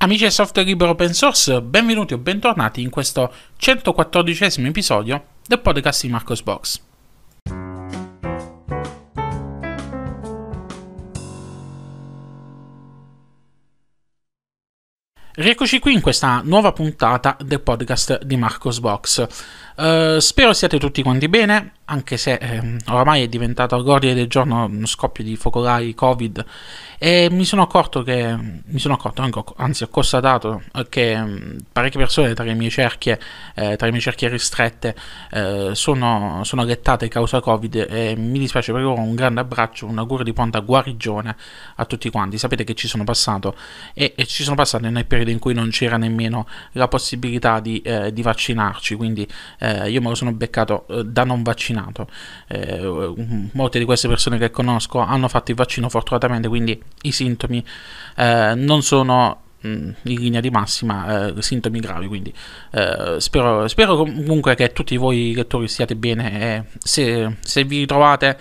Amici del software libero open source, benvenuti o bentornati in questo 114 episodio del podcast di Marcos Box. Rieccoci qui in questa nuova puntata del podcast di Marcos Box. Uh, spero siate tutti quanti bene, anche se eh, oramai è diventato all'ordine del giorno uno scoppio di focolai Covid e mi sono accorto che, mi sono accorto, anzi ho constatato che ehm, parecchie persone tra le mie cerchie, eh, tra le mie cerchie ristrette eh, sono, sono a causa Covid e mi dispiace per loro un grande abbraccio, un augurio di pronta guarigione a tutti quanti. Sapete che ci sono passato e, e ci sono passato nel periodo periodo in cui non c'era nemmeno la possibilità di, eh, di vaccinarci, quindi eh, io me lo sono beccato eh, da non vaccinato. Eh, molte di queste persone che conosco hanno fatto il vaccino fortunatamente, quindi i sintomi eh, non sono mm, in linea di massima eh, sintomi gravi quindi eh, spero, spero, comunque che tutti voi lettori stiate bene e se, se vi ritrovate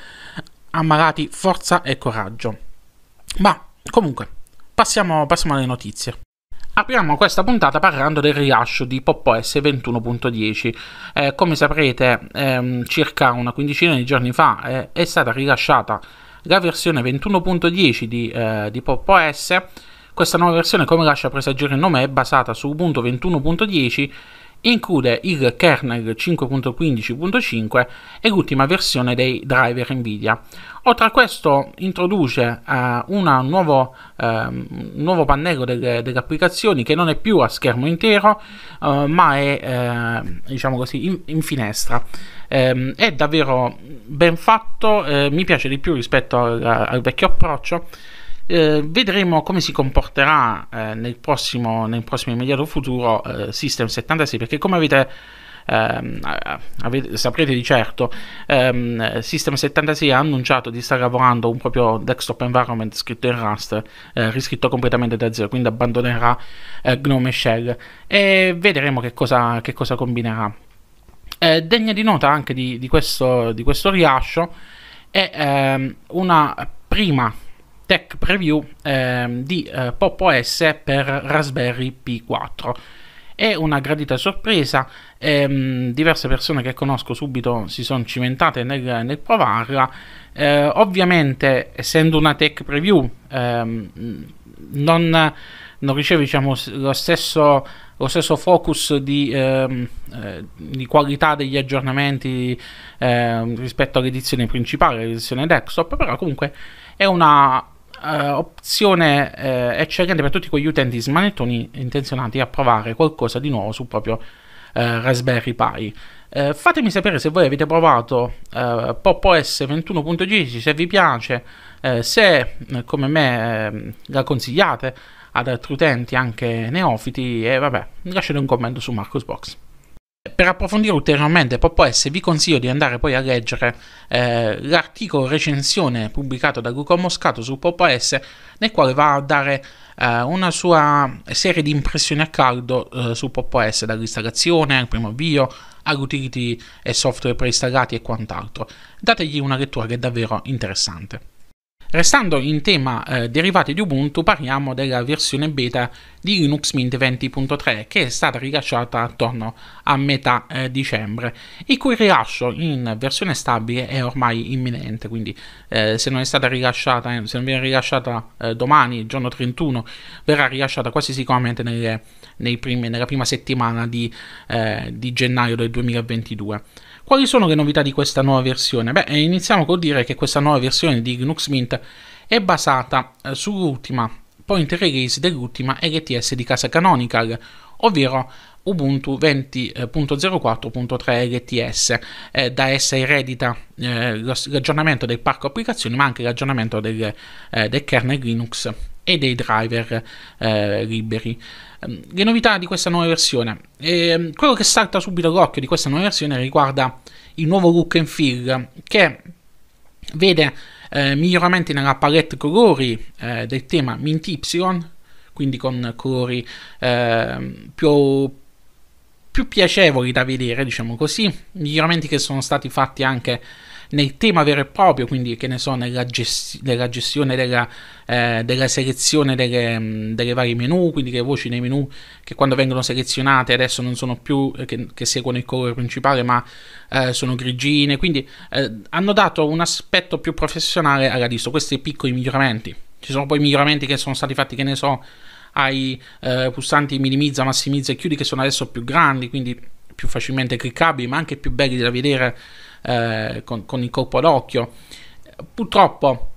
ammalati forza e coraggio ma comunque passiamo, passiamo alle notizie Apriamo questa puntata parlando del rilascio di Poppo s 21.10. Eh, come saprete, ehm, circa una quindicina di giorni fa eh, è stata rilasciata la versione 21.10 di, eh, di Pop OS. Questa nuova versione, come lascia presagire il nome, è basata su Ubuntu 21.10 include il kernel 5.15.5 e l'ultima versione dei driver Nvidia. Oltre a questo introduce eh, nuovo, eh, un nuovo pannello delle, delle, applicazioni che non è più a schermo intero eh, ma è eh, diciamo così, in, in finestra. Ehm, è davvero ben fatto, eh, mi piace di più rispetto al, al vecchio approccio eh, vedremo come si comporterà eh, nel, prossimo, nel, prossimo, immediato futuro eh, System 76 perché come avete, ehm, avete saprete di certo, ehm, System 76 ha annunciato di stare lavorando un proprio desktop environment scritto in Rust, eh, riscritto completamente da zero, quindi abbandonerà eh, Gnome Shell e vedremo che cosa, che cosa combinerà. Eh, degna di nota anche di, di, questo, di questo, rilascio è ehm, una prima tech preview eh, di eh, Pop OS per Raspberry Pi 4 È una gradita sorpresa, ehm, diverse persone che conosco subito si sono cimentate nel, nel provarla. Eh, ovviamente, essendo una tech preview, ehm, non, non, riceve diciamo, lo, stesso, lo, stesso, focus di, ehm, eh, di qualità degli aggiornamenti ehm, rispetto all'edizione principale, l'edizione desktop, però comunque è una uh, opzione uh, eccellente per tutti quegli utenti smanettoni intenzionati a provare qualcosa di nuovo sul proprio eh, Raspberry Pi. fatemi sapere se voi avete provato uh, Popo S21.10, se vi piace, se come me la consigliate ad altri utenti anche neofiti e vabbè, lasciate un commento su Marcosbox. Per approfondire ulteriormente Pop OS vi consiglio di andare poi a leggere eh, l'articolo recensione pubblicato da Google Moscato su Pop OS nel quale va a dare eh, una sua serie di impressioni a caldo eh, su Pop OS dall'installazione al primo avvio agli utility e software preinstallati e quant'altro. Dategli una lettura che è davvero interessante. Restando in tema eh, derivati di Ubuntu, parliamo della versione beta di Linux Mint 20.3 che è stata rilasciata attorno a metà eh, dicembre, il cui rilascio in versione stabile è ormai imminente, quindi eh, se non è stata rilasciata, eh, se non viene rilasciata eh, domani, giorno 31, verrà rilasciata quasi sicuramente nelle, prime, nella prima settimana di, eh, di gennaio del 2022. Quali sono le novità di questa nuova versione? Beh, eh, iniziamo col dire che questa nuova versione di Linux Mint è basata eh, sull'ultima point release dell'ultima LTS di casa Canonical, ovvero Ubuntu 20.04.3 LTS. Eh, da essa eredita eh, l'aggiornamento del parco applicazioni, ma anche l'aggiornamento del, eh, del kernel Linux e dei driver eh, liberi. Ehm, le novità di questa nuova versione. E ehm, quello che salta subito all'occhio di questa nuova versione riguarda il nuovo look and feel che vede eh, miglioramenti nella palette colori eh, del tema Mint Y, quindi con colori ehm, più, più piacevoli da vedere, diciamo così, miglioramenti che sono stati fatti anche nel tema vero e proprio, quindi che ne so, nella, gesti- nella gestione della, eh, della selezione delle, mm, delle varie menu, quindi le voci nei menu che quando vengono selezionate adesso non sono più eh, che, che, seguono il colore principale, ma eh, sono grigine, quindi eh, hanno dato un aspetto più professionale alla distro, questi piccoli miglioramenti. Ci sono poi miglioramenti che sono stati fatti, che ne so, ai eh, pulsanti minimizza, massimizza e chiudi che sono adesso più grandi, quindi più facilmente cliccabili, ma anche più belli da vedere eh, con, con il colpo d'occhio. Purtroppo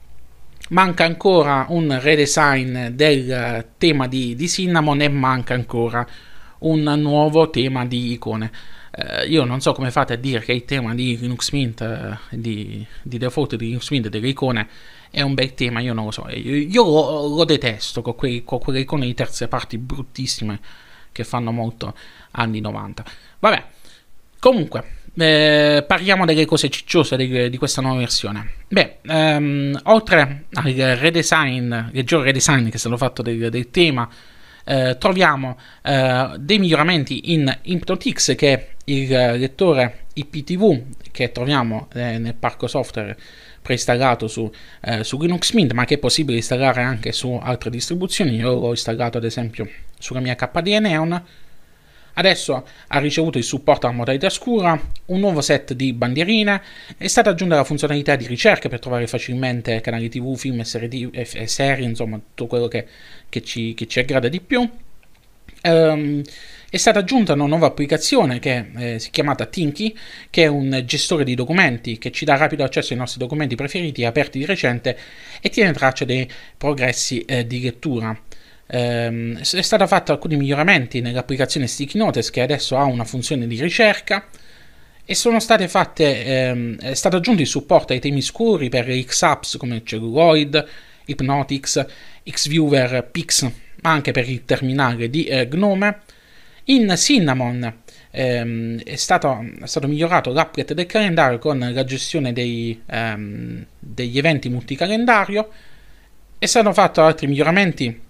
manca ancora un redesign del eh, tema di, di Cinnamon e manca ancora un nuovo tema di icone. Eh, io non so come fate a dire che il tema di Linux Mint, eh, di, di, default di Linux Mint delle icone, è un bel tema, io non lo so. Eh, io, io lo, lo, detesto con, quei, con, quelle icone di terze parti bruttissime che fanno molto anni 90. Vabbè, comunque eh, parliamo delle cose cicciose di, di questa nuova versione. Beh, ehm, oltre al redesign, leggero redesign che è stato fatto del, del tema, eh, troviamo eh, dei miglioramenti in Hypnotix, che è il lettore IPTV che troviamo eh, nel parco software preinstallato su, eh, su Linux Mint, ma che è possibile installare anche su altre distribuzioni. Io l'ho installato ad esempio sulla mia KDE Neon Adesso ha ricevuto il supporto alla modalità scura, un nuovo set di bandierine, è stata aggiunta la funzionalità di ricerca per trovare facilmente canali tv, film e serie, insomma tutto quello che, che, ci, che ci aggrada di più. Um, è stata aggiunta una nuova applicazione che eh, si chiama Tinky, che è un gestore di documenti che ci dà rapido accesso ai nostri documenti preferiti aperti di recente e tiene traccia dei progressi eh, di lettura ehm, è stato fatto alcuni miglioramenti nell'applicazione Sticky Notes che adesso ha una funzione di ricerca e sono state fatte, ehm, è stato aggiunto il supporto ai temi scuri per X-Apps come Celluloid, Hypnotix, Xviewer, Pix, ma anche per il terminale di eh, Gnome. In Cinnamon ehm, è, stato, è, stato, migliorato l'applet del calendario con la gestione dei, ehm, degli eventi multicalendario e sono fatti altri miglioramenti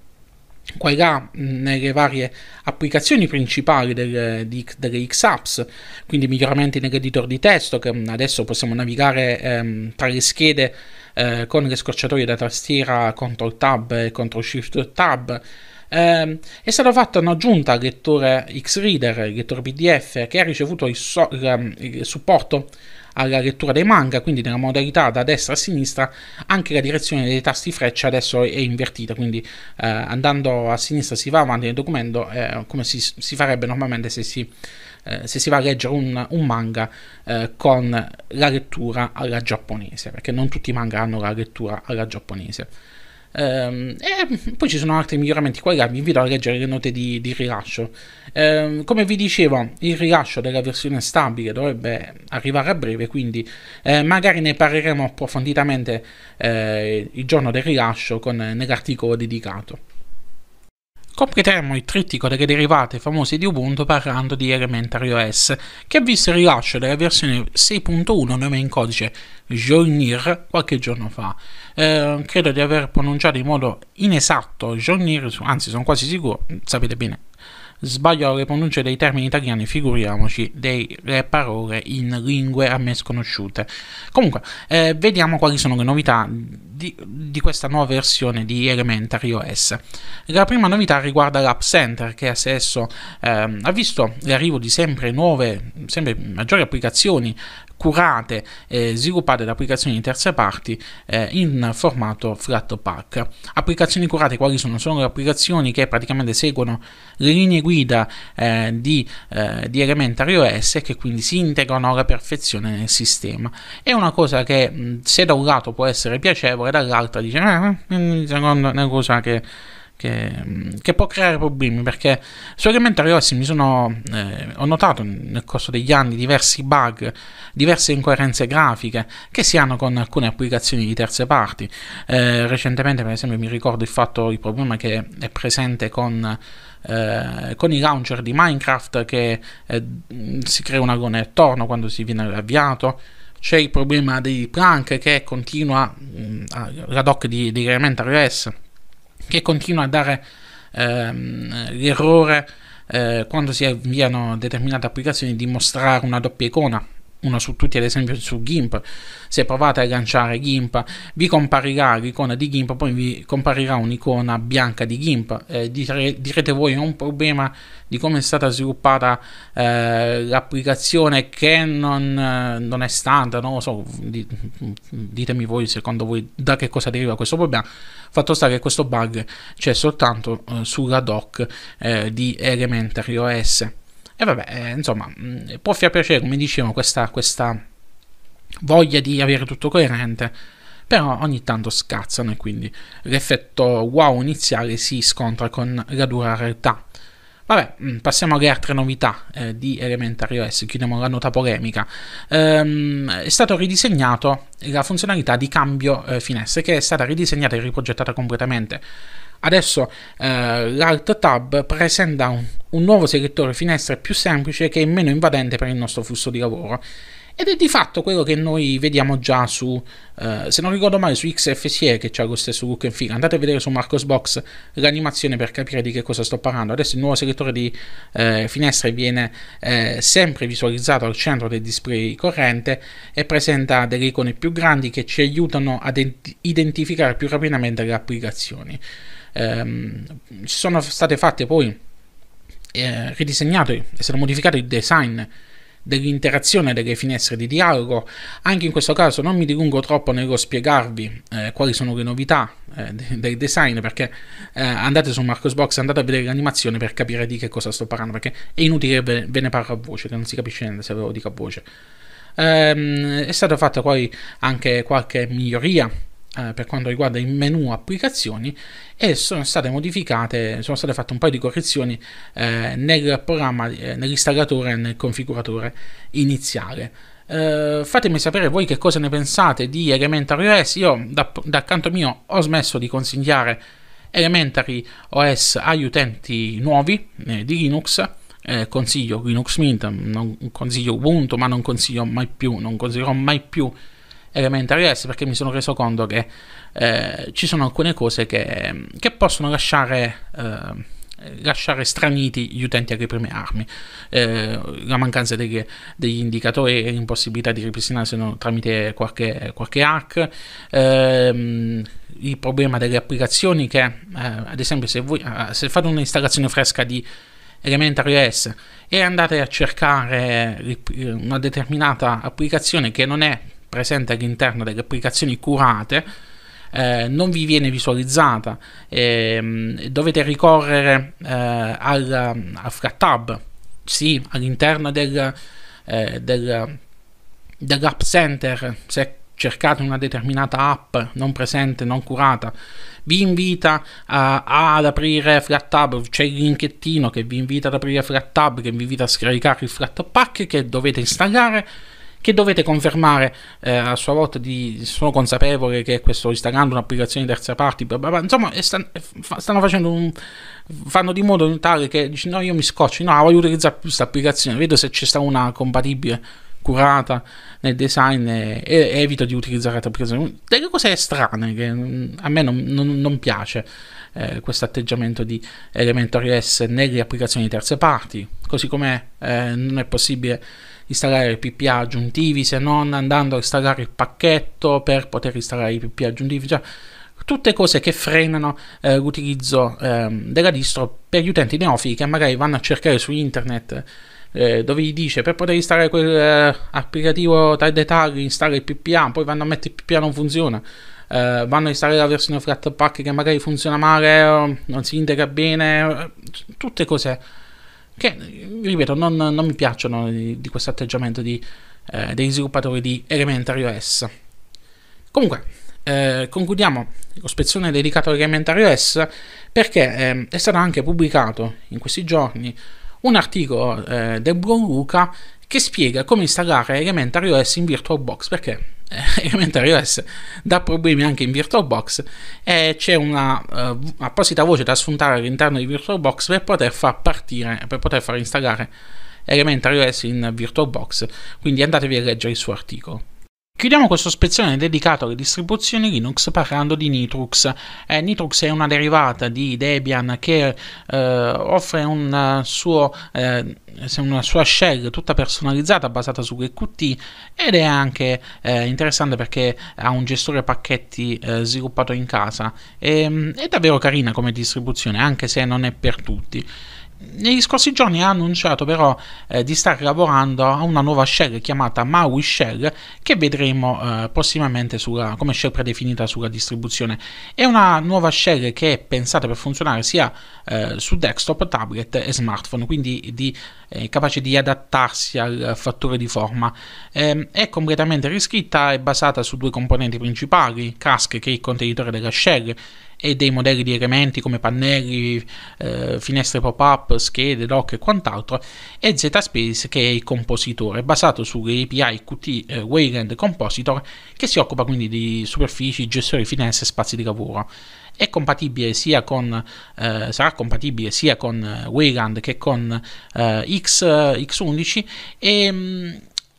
qua mm, nelle varie applicazioni principali delle, delle X-Apps, quindi miglioramenti nell'editor di testo, che mm, adesso possiamo navigare ehm, tra le schede eh, con le scorciatoie da tastiera Ctrl Tab e Ctrl Shift Tab. Eh, è stata fatta un'aggiunta al lettore X-Reader, il lettore PDF, che ha ricevuto il, so- il ehm, supporto alla lettura dei manga, quindi nella modalità da destra a sinistra, anche la direzione dei tasti freccia adesso è invertita, quindi eh, andando a sinistra si va avanti nel documento eh, come si, si, farebbe normalmente se si, eh, se si, va a leggere un, un manga eh, con la lettura alla giapponese, perché non tutti i manga hanno la lettura alla giapponese. Um, e poi ci sono altri miglioramenti qualità, vi invito a leggere le note di, di rilascio. Um, come vi dicevo, il rilascio della versione stabile dovrebbe arrivare a breve, quindi eh, magari ne parleremo approfonditamente eh, il giorno del rilascio con, eh, nell'articolo dedicato. Completeremo il trittico delle derivate famose di Ubuntu parlando di Elementary OS, che ha visto il rilascio della versione 6.1 nome in codice Joinir, qualche giorno fa. Eh, credo di aver pronunciato in modo inesatto Joinir, anzi sono quasi sicuro, sapete bene, sbaglio le pronunce dei termini italiani, figuriamoci, delle parole in lingue a me sconosciute. Comunque, eh, vediamo quali sono le novità di, di, questa nuova versione di Elementary OS. La prima novità riguarda l'App Center, che adesso eh, ha visto l'arrivo di sempre nuove, sempre maggiori applicazioni curate e sviluppate da applicazioni di terze parti eh, in formato Flatpak. Applicazioni curate quali sono? Sono le applicazioni che praticamente seguono le linee guida eh, di, eh, di Elementary OS e che quindi si integrano alla perfezione nel sistema. È una cosa che se da un lato può essere piacevole, dall'altro dice, eh, eh secondo è una cosa che che, che, può creare problemi perché sicuramente iOS mi sono eh, ho notato nel corso degli anni diversi bug, diverse incoerenze grafiche che si hanno con alcune applicazioni di terze parti. Eh, recentemente, per esempio, mi ricordo il fatto il problema che è presente con eh, con i launcher di Minecraft che eh, si crea un agone attorno quando si viene avviato c'è il problema dei plank che continua mh, mm, ad hoc di, di OS che continua a dare ehm, l'errore eh, quando si avviano determinate applicazioni di mostrare una doppia icona una su tutti ad esempio su GIMP se provate a agganciare GIMP vi comparirà l'icona di GIMP poi vi comparirà un'icona bianca di GIMP eh, dire, direte voi è un problema di come è stata sviluppata eh, l'applicazione che non, eh, non è standard non lo so di, ditemi voi secondo voi da che cosa deriva questo problema fatto sta che questo bug c'è soltanto eh, sulla doc eh, di Elementary OS e vabbè, eh, insomma, mm, può far piacere, come dicevo, questa, questa voglia di avere tutto coerente, però ogni tanto scazzano e quindi l'effetto wow iniziale si scontra con la dura realtà. Vabbè, mm, passiamo alle altre novità eh, di Elementary OS, chiudiamo la nota polemica. Ehm, è stato ridisegnato la funzionalità di cambio eh, finestre, che è stata ridisegnata e riprogettata completamente. Adesso eh, l'Alt Tab presenta un, un nuovo selettore finestre più semplice che è meno invadente per il nostro flusso di lavoro. Ed è di fatto quello che noi vediamo già su, eh, se non ricordo male, su XFCE che c'è lo stesso look and feel. Andate a vedere su Marcosbox l'animazione per capire di che cosa sto parlando. Adesso il nuovo selettore di eh, finestre viene eh, sempre visualizzato al centro del display corrente e presenta delle icone più grandi che ci aiutano ad identificare più rapidamente le applicazioni ehm, ci sono state fatte poi, eh, ridisegnate e sono modificato il design dell'interazione delle finestre di dialogo. Anche in questo caso non mi dilungo troppo nello spiegarvi eh, quali sono le novità eh, del design, perché eh, andate su Marcosbox, andate a vedere l'animazione per capire di che cosa sto parlando, perché è inutile che ve ne parlo a voce, che non si capisce niente se ve lo dico a voce. Ehm, è stata fatta poi anche qualche miglioria eh, per quanto riguarda il menu applicazioni e sono state modificate, sono state fatte un paio di correzioni eh, nel programma, eh, nell'installatore e nel configuratore iniziale. Uh, fatemi sapere voi che cosa ne pensate di Elementary OS. Io, da, da canto mio, ho smesso di consigliare Elementary OS agli utenti nuovi eh, di Linux. Eh, consiglio Linux Mint, non consiglio Ubuntu, ma non consiglio mai più, non consiglierò mai più Elementary S perché mi sono reso conto che eh, ci sono alcune cose che, che possono lasciare, eh, lasciare, straniti gli utenti alle prime armi. Eh, la mancanza degli, degli indicatori e l'impossibilità di ripristinarsi tramite qualche, qualche hack. Ehm, il problema delle applicazioni che, eh, ad esempio, se, voi, eh, se fate un'installazione fresca di Elementary S e andate a cercare una determinata applicazione che non è presente all'interno delle applicazioni curate eh, non vi viene visualizzata, ehm, dovete ricorrere eh, al, al flat tab, sì, all'interno del, eh, del, dell'app center, se cercate una determinata app non presente, non curata, vi invita a, ad aprire Flat Tab, c'è il linkettino che vi invita ad aprire Flat Tab, che vi invita a scaricare il Flat Pack che dovete installare che dovete confermare eh, a sua volta di, sono consapevole che questo Instagram è un'applicazione di terza parte bla bla bla. insomma stanno, stanno facendo un fanno di modo tale che dici no io mi scoccio no voglio utilizzare più questa applicazione vedo se c'è sta una compatibile curata nel design e, e evito di utilizzare altre applicazioni delle cose strane che mm, a me non, non, non piace eh, questo atteggiamento di Elementor S nelle applicazioni di terze parti così come eh, non è possibile installare i pp aggiuntivi, se non andando a installare il pacchetto per poter installare i PPA aggiuntivi. Cioè, tutte cose che frenano eh, l'utilizzo eh, della distro per gli utenti neofili che magari vanno a cercare su internet eh, dove gli dice per poter installare quell'applicativo eh, tra i dettagli installa il PPA, poi vanno a mettere il PPA non funziona. Eh, vanno a installare la versione Flatpak che magari funziona male, non si integra bene, tutte cose che, ripeto, non, non mi piacciono di, di questo atteggiamento di, eh, degli sviluppatori di Elementary OS. Comunque, eh, concludiamo lo spezzone dedicato a Elementary OS perché eh, è stato anche pubblicato in questi giorni un articolo eh, del buon Luca che spiega come installare Elementary OS in VirtualBox perché Elementary eh, OS dà problemi anche in VirtualBox e eh, c'è una uh, apposita voce da sfruttare all'interno di VirtualBox per poter far partire, per poter far installare Elementary OS in VirtualBox, quindi andatevi a leggere il suo articolo. Chiudiamo questo spezzone dedicato alle distribuzioni Linux parlando di Nitrux. Eh, Nitrux è una derivata di Debian che eh, offre un suo, eh, una sua shell tutta personalizzata basata su Qt ed è anche eh, interessante perché ha un gestore pacchetti eh, sviluppato in casa. E, ehm, è davvero carina come distribuzione anche se non è per tutti negli scorsi giorni ha annunciato però eh, di star lavorando a una nuova shell chiamata Maui Shell che vedremo eh, prossimamente sulla, come shell predefinita sulla distribuzione. È una nuova shell che è pensata per funzionare sia eh, su desktop, tablet e smartphone, quindi di, eh, capace di adattarsi al fattore di forma. Ehm, è completamente riscritta e basata su due componenti principali, Cask che è il contenitore della shell e dei modelli di elementi come pannelli, eh, finestre pop-up, schede, dock e quant'altro, e ZSpace che è il compositore, basato sulle API Qt eh, Wayland Compositor, che si occupa quindi di superfici, gestori finestre e spazi di lavoro. È Compatibile sia con, eh, sarà compatibile sia con eh, Wayland che con eh, X, eh, X11 e... Mm,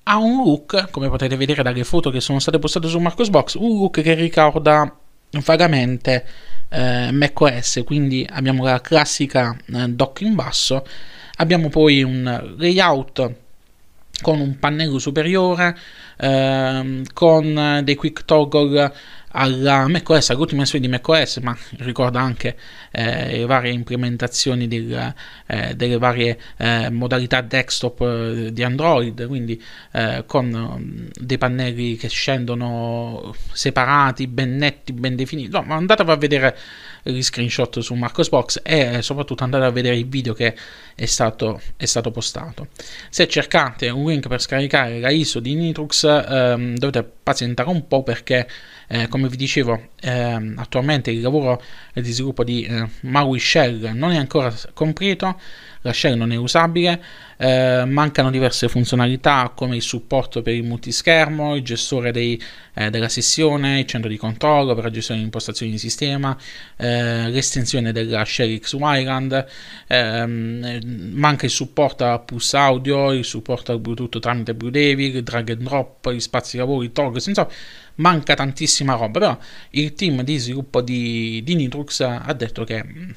ha un look, come potete vedere dalle foto che sono state postate su Marcosbox, un look che ricorda vagamente eh, macOS, quindi abbiamo la classica eh, dock in basso, abbiamo poi un layout con un pannello superiore, ehm, con dei quick toggle alla macOS, all'ultima suite di macOS, ma ricorda anche eh, le varie implementazioni del, eh, delle varie eh, modalità desktop eh, di Android, quindi eh, con mm, dei pannelli che scendono separati, ben netti, ben definiti. No, ma andatevi a vedere gli screenshot su Marcosbox e eh, soprattutto andate a vedere il video che è stato, è stato postato. Se cercate un link per scaricare la ISO di Nitrux ehm, dovete pazientare un po' perché eh, come vi dicevo, ehm, attualmente il lavoro di sviluppo di eh, Maui Shell non è ancora completo, la share non è usabile, eh, mancano diverse funzionalità come il supporto per il multischermo, il gestore dei, eh, della sessione, il centro di controllo per la gestione di impostazioni di sistema, eh, l'estensione della share X Wireland, ehm, manca il supporto a Pulse Audio, il supporto al Bluetooth tramite Blue Devil, il drag and drop, gli spazi di lavoro, lavori, Torx, insomma manca tantissima roba, però il team di sviluppo di, di Nitrux ha detto che mm,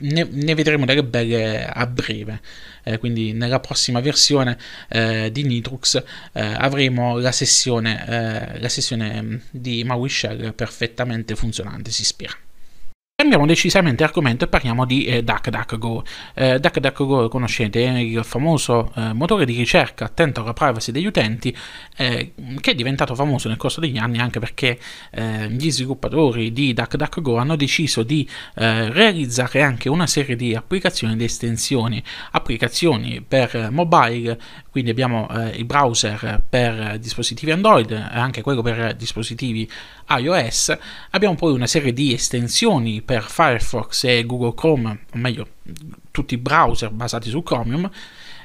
ne, ne, vedremo delle belle a breve. Eh, quindi nella prossima versione eh, di Nitrux eh, avremo la sessione, eh, la sessione mm, di Maui Shell perfettamente funzionante, si spera. Cambiamo decisamente argomento e parliamo di eh, DuckDuckGo. Eh, DuckDuckGo conoscete, il famoso eh, motore di ricerca attento alla privacy degli utenti, eh, che è diventato famoso nel corso degli anni anche perché eh, gli sviluppatori di DuckDuckGo hanno deciso di eh, realizzare anche una serie di applicazioni ed estensioni, applicazioni per mobile, quindi abbiamo eh, il browser per dispositivi Android e anche quello per dispositivi iOS, abbiamo poi una serie di estensioni per Firefox e Google Chrome, o meglio, tutti i browser basati su Chromium,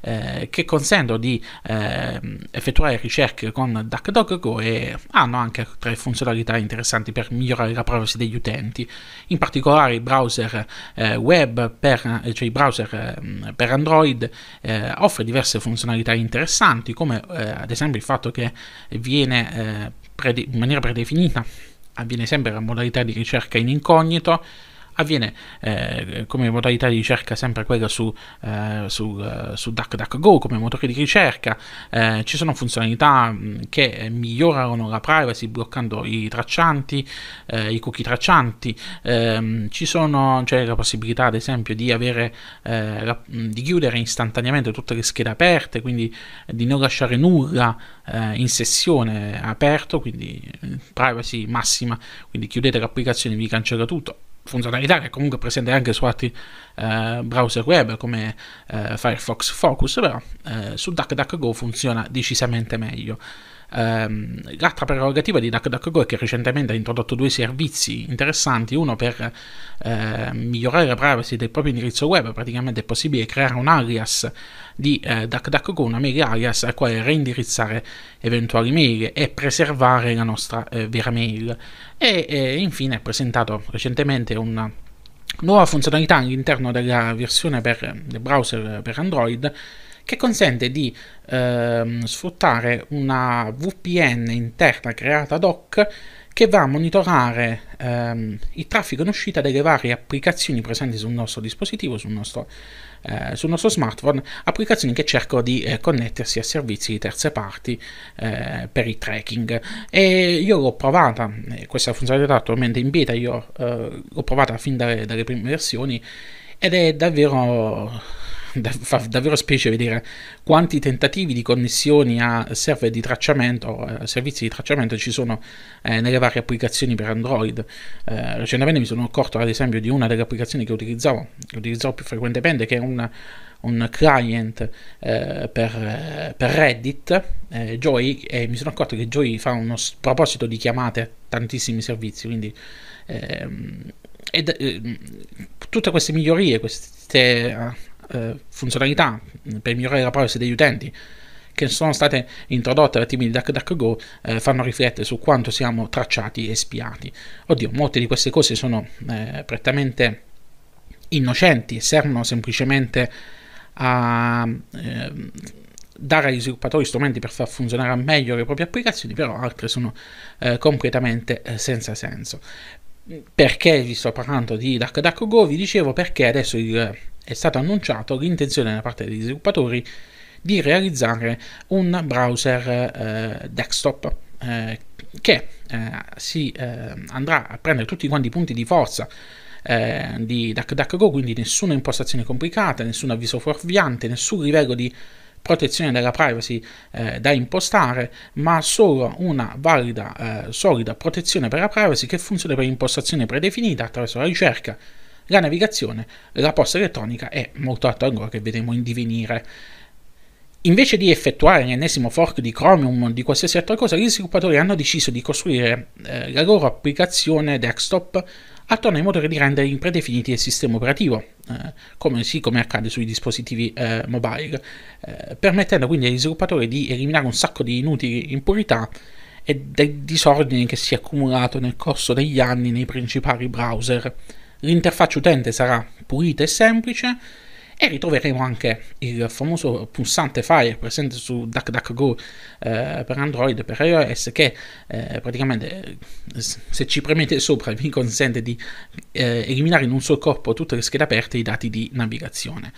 eh, che consentono di eh, effettuare ricerche con DuckDuckGo e hanno anche altre funzionalità interessanti per migliorare la privacy degli utenti. In particolare i browser eh, web, per, eh, cioè i browser mm, per Android, eh, offre diverse funzionalità interessanti, come eh, ad esempio il fatto che viene prede- in maniera predefinita, avviene sempre la modalità di ricerca in incognito avviene eh, come modalità di ricerca sempre quella su, eh, su, eh, su DuckDuckGo come motore di ricerca eh, ci sono funzionalità mm, che migliorano la privacy bloccando i traccianti eh, i cookie traccianti ehm, ci sono c'è cioè, la possibilità ad esempio di avere eh, la, mm, di chiudere istantaneamente tutte le schede aperte quindi di non lasciare nulla in sessione aperto quindi privacy massima quindi chiudete l'applicazione vi cancella tutto funzionalità che è comunque presente anche su altri eh, browser web come eh, Firefox Focus, però eh, su DuckDuckGo funziona decisamente meglio. Ehm, l'altra prerogativa di DuckDuckGo è che recentemente ha introdotto due servizi interessanti, uno per eh, migliorare la privacy del proprio indirizzo web, praticamente è possibile creare un alias di eh, DuckDuckGo, una mail alias al quale reindirizzare eventuali mail e preservare la nostra eh, vera mail. E eh, infine ha presentato recentemente una nuova funzionalità all'interno della versione per il browser per Android che consente di ehm, sfruttare una VPN interna creata ad hoc che va a monitorare ehm, il traffico in uscita delle varie applicazioni presenti sul nostro dispositivo, sul nostro, eh, sul nostro smartphone, applicazioni che cercano di eh, connettersi a servizi di terze parti eh, per il tracking. E io l'ho provata, eh, questa funzionalità attualmente in beta, io eh, l'ho provata fin dalle, dalle prime versioni ed è davvero dav- fa davvero specie vedere quanti tentativi di connessioni a server di tracciamento, servizi di tracciamento ci sono eh, nelle varie applicazioni per Android. Eh, recentemente mi sono accorto, ad esempio, di una delle applicazioni che utilizzavo, che utilizzavo più frequentemente, che è una, un client eh, per, per, Reddit, eh, Joy, e mi sono accorto che Joy fa uno proposito di chiamate a tantissimi servizi, quindi ehm, ed, eh, tutte queste migliorie, queste eh, funzionalità per migliorare la privacy degli utenti che sono state introdotte alla team di DuckDuckGo eh, fanno riflettere su quanto siamo tracciati e spiati. Oddio, molte di queste cose sono eh, prettamente innocenti, servono semplicemente a eh, dare agli sviluppatori strumenti per far funzionare al meglio le proprie applicazioni, però altre sono eh, completamente eh, senza senso. Perché vi sto parlando di DuckDuckGo? Vi dicevo perché adesso il è stato annunciato l'intenzione da parte degli sviluppatori di realizzare un browser eh, desktop eh, che eh, si eh, andrà a prendere tutti quanti i punti di forza eh, di DuckDuckGo, quindi nessuna impostazione complicata, nessun avviso fuorviante, nessun livello di protezione della privacy eh, da impostare, ma solo una valida, eh, solida protezione per la privacy che funziona per impostazione predefinita attraverso la ricerca la navigazione, la posta elettronica è molto altro ancora che vedremo in divenire. Invece di effettuare l'ennesimo fork di Chromium o di qualsiasi altra cosa, gli sviluppatori hanno deciso di costruire eh, la loro applicazione desktop attorno ai motori di rendering predefiniti del sistema operativo, eh, come, sì, come, accade sui dispositivi eh, mobile, eh, permettendo quindi agli sviluppatori di eliminare un sacco di inutili impurità e dei disordini che si è accumulato nel corso degli anni nei principali browser. L'interfaccia utente sarà pulita e semplice e ritroveremo anche il famoso pulsante Fire presente su DuckDuckGo eh, per Android e per iOS che eh, praticamente se ci premete sopra vi consente di eh, eliminare in un solo corpo tutte le schede aperte e i dati di navigazione.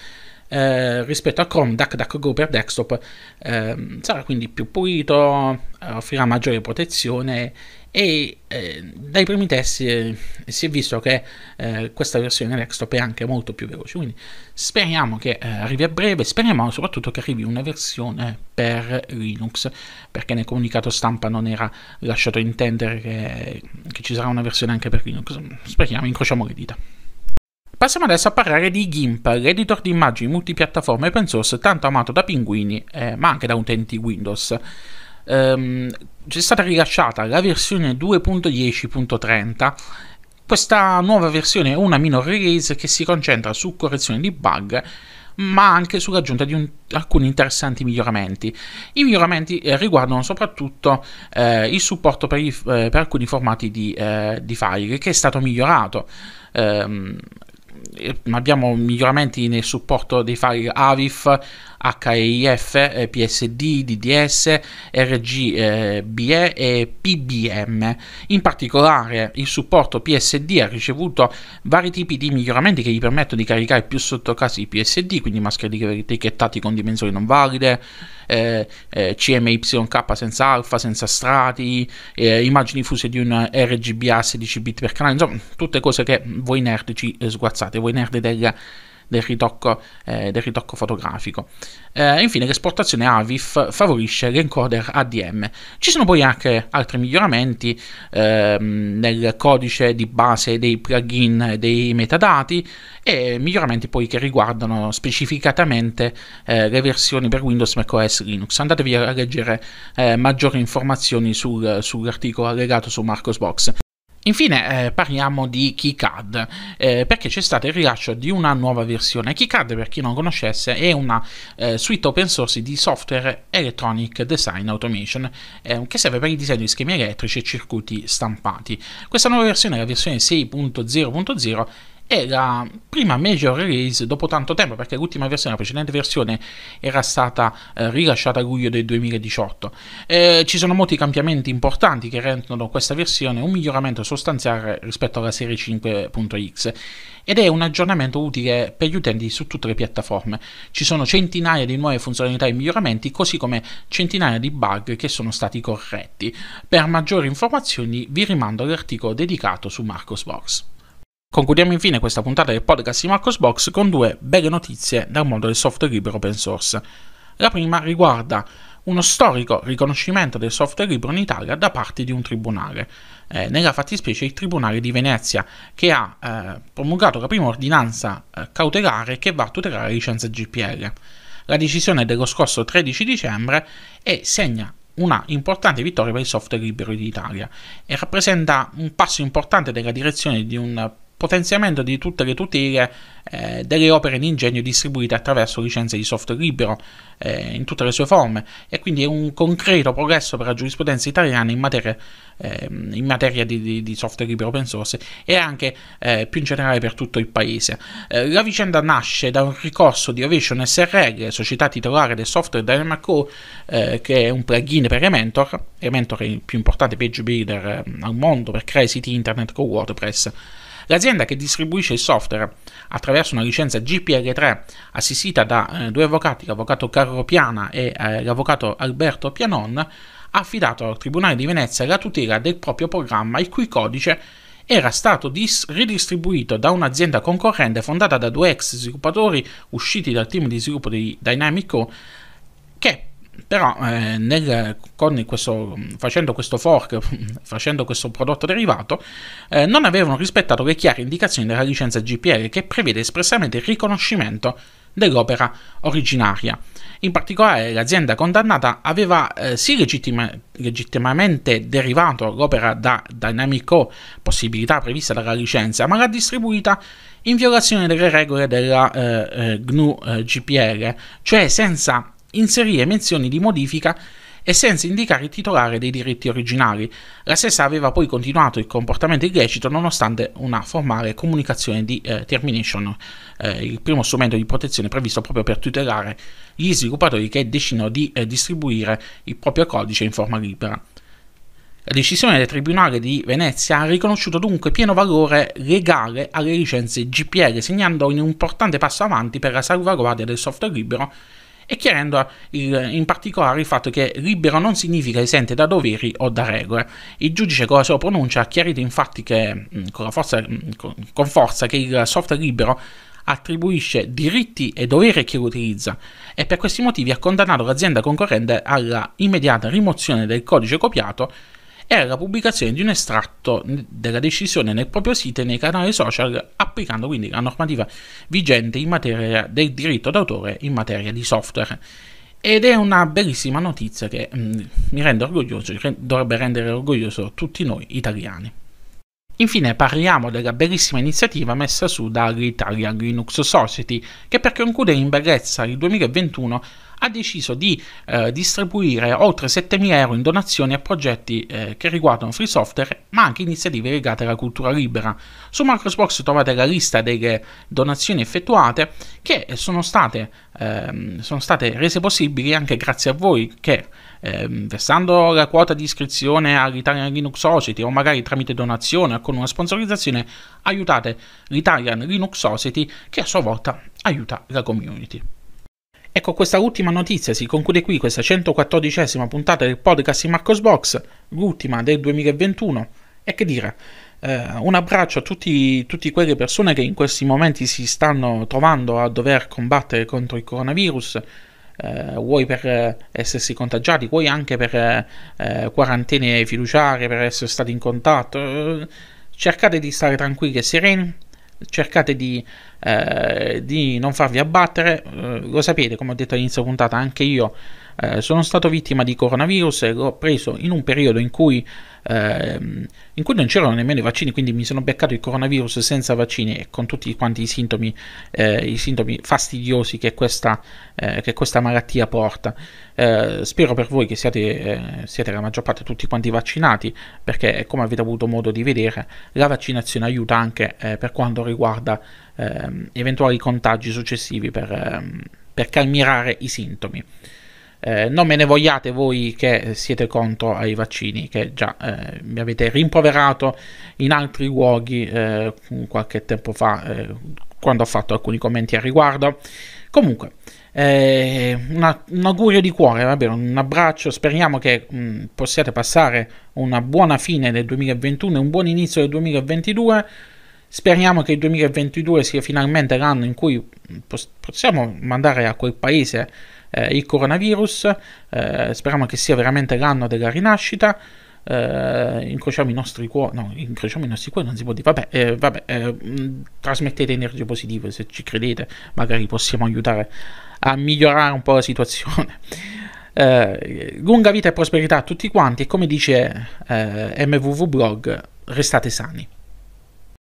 Eh, rispetto a Chrome DuckDuckGo per desktop eh, sarà quindi più pulito, offrirà maggiore protezione e eh, dai primi test si è, eh, si è visto che eh, questa versione desktop è anche molto più veloce quindi speriamo che eh, arrivi a breve speriamo soprattutto che arrivi una versione per Linux perché nel comunicato stampa non era lasciato intendere che, che ci sarà una versione anche per Linux speriamo, incrociamo le dita Passiamo adesso a parlare di GIMP, l'editor di immagini multipiattaforma e open source tanto amato da pinguini eh, ma anche da utenti Windows ehm, c'è stata rilasciata la versione 2.10.30 questa nuova versione è una minor release che si concentra su correzioni di bug ma anche sull'aggiunta di un, alcuni interessanti miglioramenti. I miglioramenti eh, riguardano soprattutto eh, il supporto per, i, eh, per, alcuni formati di, eh, di file che è stato migliorato ehm, abbiamo miglioramenti nel supporto dei file AVIF, HEIF, eh, PSD, DDS, RGBE eh, e PBM. In particolare il supporto PSD ha ricevuto vari tipi di miglioramenti che gli permettono di caricare più sottocasi di PSD, quindi maschere etichettati con dimensioni non valide, eh, eh, CMYK senza alfa, senza strati, eh, immagini fuse di un RGBA 16 bit per canale, insomma tutte cose che voi nerd ci eh, sguazzate, voi nerd della del ritocco, eh, del ritocco fotografico. Eh, infine l'esportazione AVIF favorisce l'encoder ADM. Ci sono poi anche altri miglioramenti ehm, nel codice di base dei plugin dei metadati e miglioramenti poi che riguardano specificatamente eh, le versioni per Windows, Mac OS, Linux. Andatevi a leggere eh, maggiori informazioni sul, sull'articolo allegato su Marcosbox. Infine eh, parliamo di KiCad eh, perché c'è stato il rilascio di una nuova versione. KiCad per chi non conoscesse è una eh, suite open source di software electronic design automation eh, che serve per il disegno di schemi elettrici e circuiti stampati. Questa nuova versione è la versione 6.0.0 è la prima major release dopo tanto tempo, perché l'ultima versione, la precedente versione, era stata eh, rilasciata a luglio del 2018. Eh, ci sono molti cambiamenti importanti che rendono questa versione un miglioramento sostanziale rispetto alla serie 5.x ed è un aggiornamento utile per gli utenti su tutte le piattaforme. Ci sono centinaia di nuove funzionalità e miglioramenti, così come centinaia di bug che sono stati corretti. Per maggiori informazioni vi rimando all'articolo dedicato su Marcosbox. Concludiamo infine questa puntata del podcast di Marcosbox con due belle notizie dal mondo del software libero open source. La prima riguarda uno storico riconoscimento del software libero in Italia da parte di un tribunale, eh, nella fattispecie il Tribunale di Venezia, che ha eh, promulgato la prima ordinanza eh, cautelare che va a tutelare la licenza GPL. La decisione è dello scorso 13 dicembre e segna una importante vittoria per il software libero in Italia e rappresenta un passo importante nella direzione di un potenziamento di tutte le tutele eh, delle opere in ingegno distribuite attraverso licenze di software libero eh, in tutte le sue forme e quindi è un concreto progresso per la giurisprudenza italiana in materia, eh, in materia di, di, di, software libero open source e anche eh, più in generale per tutto il paese. Eh, la vicenda nasce da un ricorso di Ovation SRL, società titolare del software Dynamaco, eh, che è un plugin per Elementor, Elementor è il più importante page builder ehm, al mondo per creare siti internet con WordPress. L'azienda che distribuisce il software attraverso una licenza GPL3 assistita da eh, due avvocati, l'avvocato Carlo Piana e eh, l'avvocato Alberto Pianon, ha affidato al Tribunale di Venezia la tutela del proprio programma il cui codice era stato dis- ridistribuito da un'azienda concorrente fondata da due ex sviluppatori usciti dal team di sviluppo di Dynamico che però eh, nel, questo, facendo questo fork, facendo questo prodotto derivato, eh, non avevano rispettato le chiare indicazioni della licenza GPL che prevede espressamente il riconoscimento dell'opera originaria. In particolare l'azienda condannata aveva eh, sì legittima, legittimamente derivato l'opera da Dynamico, possibilità prevista dalla licenza, ma l'ha distribuita in violazione delle regole della eh, eh GNU eh, GPL, cioè senza inserire menzioni di modifica e senza indicare il titolare dei diritti originali. La stessa aveva poi continuato il comportamento illecito nonostante una formale comunicazione di eh, termination, eh, il primo strumento di protezione previsto proprio per tutelare gli sviluppatori che decidono di eh, distribuire il proprio codice in forma libera. La decisione del Tribunale di Venezia ha riconosciuto dunque pieno valore legale alle licenze GPL, segnando un importante passo avanti per la salvaguardia del software libero e chiarendo il, eh, in particolare il fatto che libero non significa esente da doveri o da regole. Il giudice con la sua pronuncia ha chiarito infatti che, mm, con, forza, mm, con forza che il software libero attribuisce diritti e doveri a chi lo utilizza e per questi motivi ha condannato l'azienda concorrente alla immediata rimozione del codice copiato era la pubblicazione di un estratto della decisione nel proprio sito e nei canali social, applicando quindi la normativa vigente in materia del diritto d'autore in materia di software. Ed è una bellissima notizia che mh, mm, mi rende orgoglioso, dovrebbe rendere orgoglioso tutti noi italiani. Infine parliamo della bellissima iniziativa messa su dall'Italia Linux Society, che per concludere in bellezza il 2021 ha deciso di eh, distribuire oltre 7.000 euro in donazioni a progetti eh, che riguardano free software, ma anche iniziative legate alla cultura libera. Su Microsoft trovate la lista delle donazioni effettuate che sono state, ehm, sono state rese possibili anche grazie a voi che eh, versando la quota di iscrizione all'Italian Linux Society o magari tramite donazione o con una sponsorizzazione, aiutate l'Italian Linux Society che a sua volta aiuta la community. Ecco, questa ultima notizia si conclude qui questa 114esima puntata del podcast di Marcos Box, l'ultima del 2021. E che dire, eh, un abbraccio a tutte quelle persone che in questi momenti si stanno trovando a dover combattere contro il coronavirus, eh, vuoi per eh, essersi contagiati, vuoi anche per eh, quarantene fiduciarie, per essere stati in contatto. Eh, cercate di stare tranquilli e sereni, cercate di, di non farvi abbattere. lo sapete, come ho detto all'inizio puntata, anche io eh, sono stato vittima di coronavirus e l'ho preso in un periodo in cui, ehm, in cui, non c'erano nemmeno i vaccini, quindi mi sono beccato il coronavirus senza vaccini e con tutti quanti i sintomi, eh, i sintomi fastidiosi che questa, eh, che questa malattia porta. Eh, spero per voi che siate, eh, siate, la maggior parte tutti quanti vaccinati, perché come avete avuto modo di vedere, la vaccinazione aiuta anche eh, per quanto riguarda ehm, eventuali contagi successivi per, ehm, per calmirare i sintomi. Eh, non me ne vogliate voi che siete contro ai vaccini, che già eh, mi avete rimproverato in altri luoghi eh, qualche tempo fa eh, quando ho fatto alcuni commenti al riguardo. Comunque, eh, una, un augurio di cuore, vabbè, un abbraccio, speriamo che mh, mm, possiate passare una buona fine del 2021 e un buon inizio del 2022. Speriamo che il 2022 sia finalmente l'anno in cui mm, possiamo mandare a quel paese eh, il coronavirus, eh, speriamo che sia veramente l'anno della rinascita. Eh, incrociamo i nostri cuori, no, incrociamo i nostri cuori, non si può dire, vabbè, eh, vabbè eh, mm, trasmettete energie positive se ci credete, magari possiamo aiutare a migliorare un po' la situazione. Eh, lunga vita e prosperità a tutti quanti e come dice eh, MVV Blog, restate sani.